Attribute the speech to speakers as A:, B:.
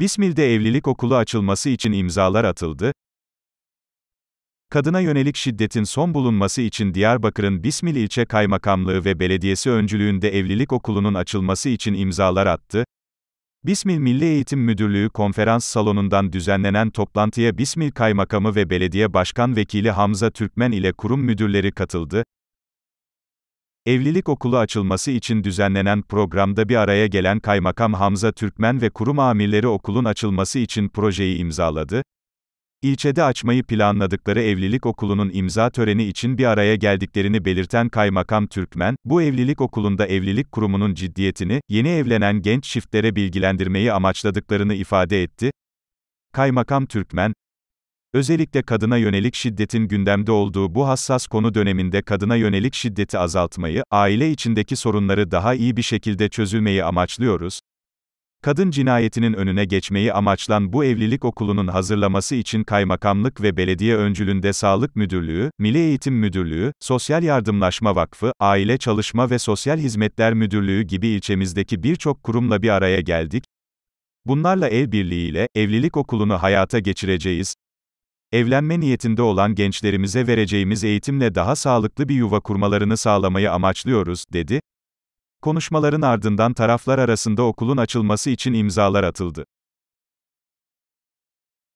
A: Bismil'de evlilik okulu açılması için imzalar atıldı. Kadına yönelik şiddetin son bulunması için Diyarbakır'ın Bismil ilçe kaymakamlığı ve belediyesi öncülüğünde evlilik okulunun açılması için imzalar attı. Bismil Milli Eğitim Müdürlüğü konferans salonundan düzenlenen toplantıya Bismil Kaymakamı ve Belediye Başkan Vekili Hamza Türkmen ile kurum müdürleri katıldı. Evlilik okulu açılması için düzenlenen programda bir araya gelen Kaymakam Hamza Türkmen ve kurum amirleri okulun açılması için projeyi imzaladı. İlçede açmayı planladıkları evlilik okulunun imza töreni için bir araya geldiklerini belirten Kaymakam Türkmen, bu evlilik okulunda evlilik kurumunun ciddiyetini, yeni evlenen genç çiftlere bilgilendirmeyi amaçladıklarını ifade etti. Kaymakam Türkmen, Özellikle kadına yönelik şiddetin gündemde olduğu bu hassas konu döneminde kadına yönelik şiddeti azaltmayı, aile içindeki sorunları daha iyi bir şekilde çözülmeyi amaçlıyoruz. Kadın cinayetinin önüne geçmeyi amaçlan bu evlilik okulunun hazırlaması için Kaymakamlık ve Belediye öncülünde Sağlık Müdürlüğü, Milli Eğitim Müdürlüğü, Sosyal Yardımlaşma Vakfı, Aile Çalışma ve Sosyal Hizmetler Müdürlüğü gibi ilçemizdeki birçok kurumla bir araya geldik. Bunlarla el birliğiyle evlilik okulunu hayata geçireceğiz. Evlenme niyetinde olan gençlerimize vereceğimiz eğitimle daha sağlıklı bir yuva kurmalarını sağlamayı amaçlıyoruz, dedi. Konuşmaların ardından taraflar arasında okulun açılması için imzalar atıldı.